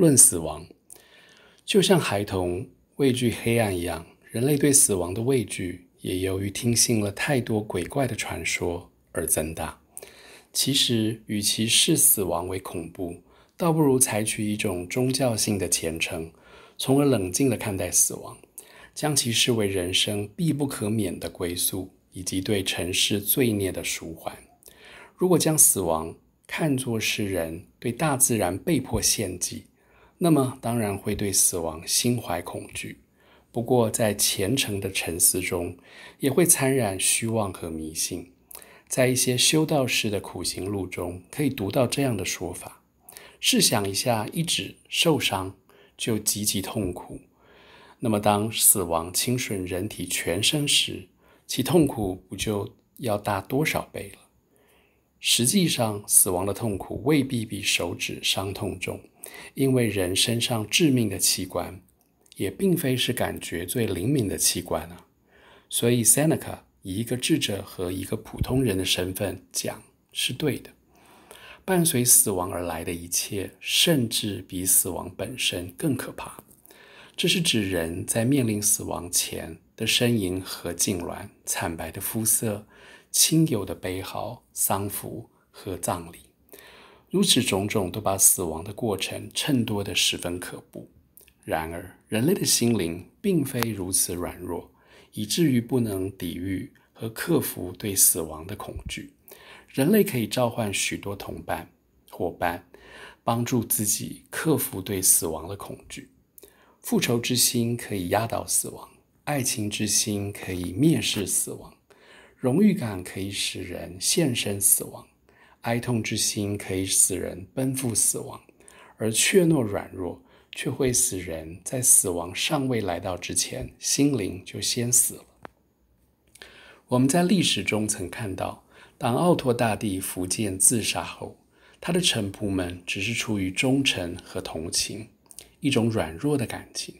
论死亡，就像孩童畏惧黑暗一样，人类对死亡的畏惧也由于听信了太多鬼怪的传说而增大。其实，与其视死亡为恐怖，倒不如采取一种宗教性的虔诚，从而冷静地看待死亡，将其视为人生必不可免的归宿，以及对尘世罪孽的赎还。如果将死亡看作是人对大自然被迫献祭，那么当然会对死亡心怀恐惧，不过在虔诚的沉思中，也会参染虚妄和迷信。在一些修道士的苦行录中，可以读到这样的说法：试想一下，一指受伤就极其痛苦，那么当死亡侵顺人体全身时，其痛苦不就要大多少倍了？实际上，死亡的痛苦未必比手指伤痛重。因为人身上致命的器官，也并非是感觉最灵敏的器官啊。所以 Seneca 一个智者和一个普通人的身份讲是对的。伴随死亡而来的一切，甚至比死亡本身更可怕。这是指人在面临死亡前的呻吟和痉挛、惨白的肤色、亲友的悲号、丧服和葬礼。如此种种都把死亡的过程衬托得十分可怖。然而，人类的心灵并非如此软弱，以至于不能抵御和克服对死亡的恐惧。人类可以召唤许多同伴、伙伴，帮助自己克服对死亡的恐惧。复仇之心可以压倒死亡，爱情之心可以蔑视死亡，荣誉感可以使人献身死亡。哀痛之心可以使人奔赴死亡，而怯懦软弱却会使人在死亡尚未来到之前，心灵就先死了。我们在历史中曾看到，当奥托大帝福建自杀后，他的臣仆们只是出于忠诚和同情，一种软弱的感情，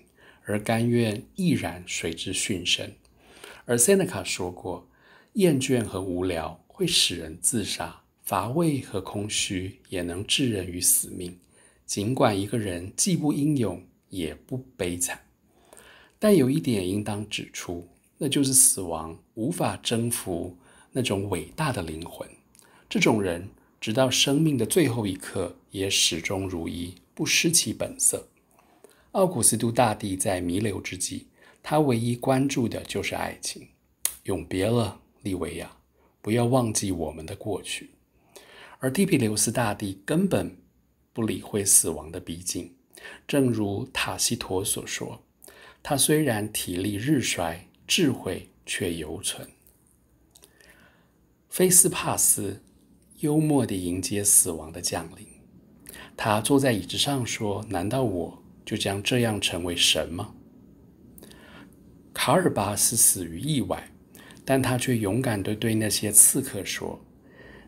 而甘愿毅然随之殉身。而塞 c 卡说过：“厌倦和无聊会使人自杀。”乏味和空虚也能置人于死命，尽管一个人既不英勇也不悲惨，但有一点应当指出，那就是死亡无法征服那种伟大的灵魂。这种人直到生命的最后一刻也始终如一，不失其本色。奥古斯都大帝在弥留之际，他唯一关注的就是爱情。永别了，利维亚，不要忘记我们的过去。而提比留斯大帝根本不理会死亡的逼近，正如塔西佗所说，他虽然体力日衰，智慧却犹存。菲斯帕斯幽默地迎接死亡的降临，他坐在椅子上说：“难道我就将这样成为神吗？”卡尔巴斯死于意外，但他却勇敢地对那些刺客说：“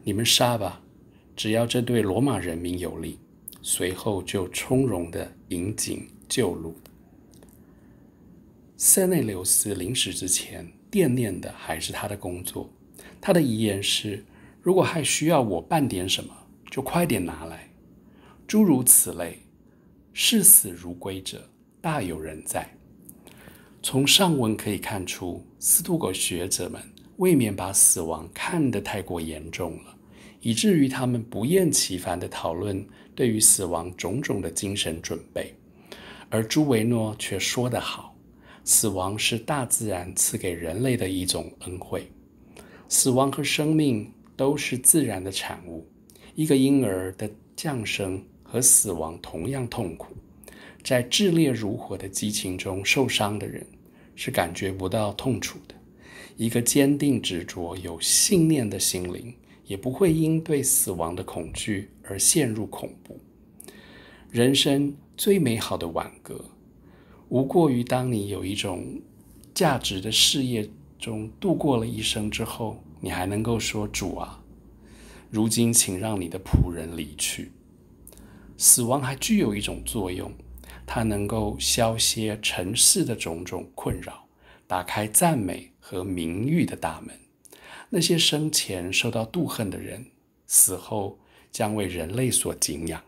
你们杀吧。”只要这对罗马人民有利，随后就从容的引颈就戮。塞内留斯临死之前惦念的还是他的工作，他的遗言是：如果还需要我办点什么，就快点拿来。诸如此类，视死如归者大有人在。从上文可以看出，斯图格学者们未免把死亡看得太过严重了。以至于他们不厌其烦地讨论对于死亡种种的精神准备，而朱维诺却说得好：“死亡是大自然赐给人类的一种恩惠，死亡和生命都是自然的产物。一个婴儿的降生和死亡同样痛苦，在炽烈如火的激情中受伤的人是感觉不到痛楚的。一个坚定执着、有信念的心灵。”也不会因对死亡的恐惧而陷入恐怖。人生最美好的挽歌，无过于当你有一种价值的事业中度过了一生之后，你还能够说：“主啊，如今请让你的仆人离去。”死亡还具有一种作用，它能够消歇尘世的种种困扰，打开赞美和名誉的大门。那些生前受到妒恨的人，死后将为人类所敬仰。